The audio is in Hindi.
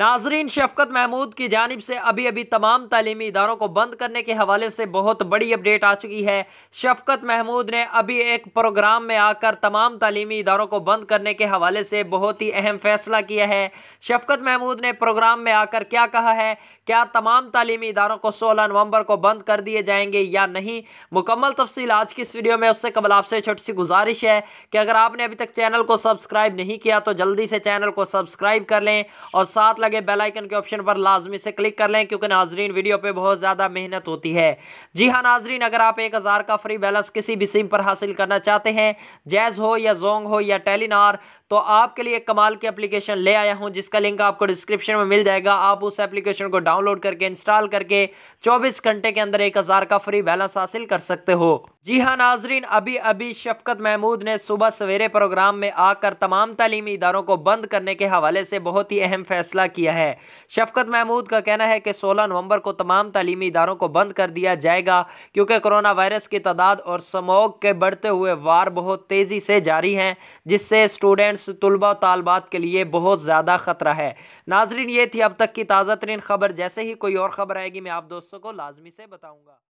नाजरीन शफकत महमूद की जानब से अभी अभी तमाम तलीमी इदारों को बंद करने के हवाले से बहुत बड़ी अपडेट आ चुकी है शफकत महमूद ने अभी एक प्रोग्राम में आकर तमाम तलीमी इदारों को बंद करने के हवाले से बहुत ही अहम फैसला किया है शफकत महमूद ने प्रोग्राम में आकर क्या कहा है क्या तमाम तलीमी इदारों को सोलह नवंबर को बंद कर दिए जाएंगे या नहीं मुकम्मल तफसील आज की इस वीडियो में उससे कबल आपसे छोटी सी गुजारिश है कि अगर आपने अभी तक चैनल को सब्सक्राइब नहीं किया तो जल्दी से चैनल को सब्सक्राइब कर लें और साथ लगे बेल आइकन के ऑप्शन पर लाजमी से क्लिक कर लें क्योंकि नाजरीन वीडियो पे बहुत ज़्यादा मेहनत होती है जी हाँ नाजरीन अगर आप एक हज़ार का फ्री बैलेंस किसी भी सिम पर हासिल करना चाहते हैं जैज़ हो या जोंग हो या टेलीनार तो आपके लिए कमाल की एप्लीकेशन ले आया हूँ जिसका लिंक आपको डिस्क्रिप्शन में मिल जाएगा आप उस एप्लीकेशन को डाउनलोड करके इंस्टॉल करके चौबीस घंटे के अंदर एक का फ्री बैलेंस हासिल कर सकते हो जी हाँ नाजरीन अभी अभी शफकत महमूद ने सुबह सवेरे प्रोग्राम में आकर तमाम तलीमी इदारों को बंद करने के हवाले से बहुत ही अहम फैसला किया है शफकत महमूद का कहना है कि 16 नवंबर को तमाम तलीमी इदारों को बंद कर दिया जाएगा क्योंकि कोरोना वायरस की तादाद और समोग के बढ़ते हुए वार बहुत तेज़ी से जारी हैं जिससे स्टूडेंट्स तलबा तलबात के लिए बहुत ज़्यादा ख़तरा है नाजरीन ये थी अब तक की ताज़ा तरीन खबर जैसे ही कोई और ख़बर आएगी मैं आप दोस्तों को लाजमी से बताऊँगा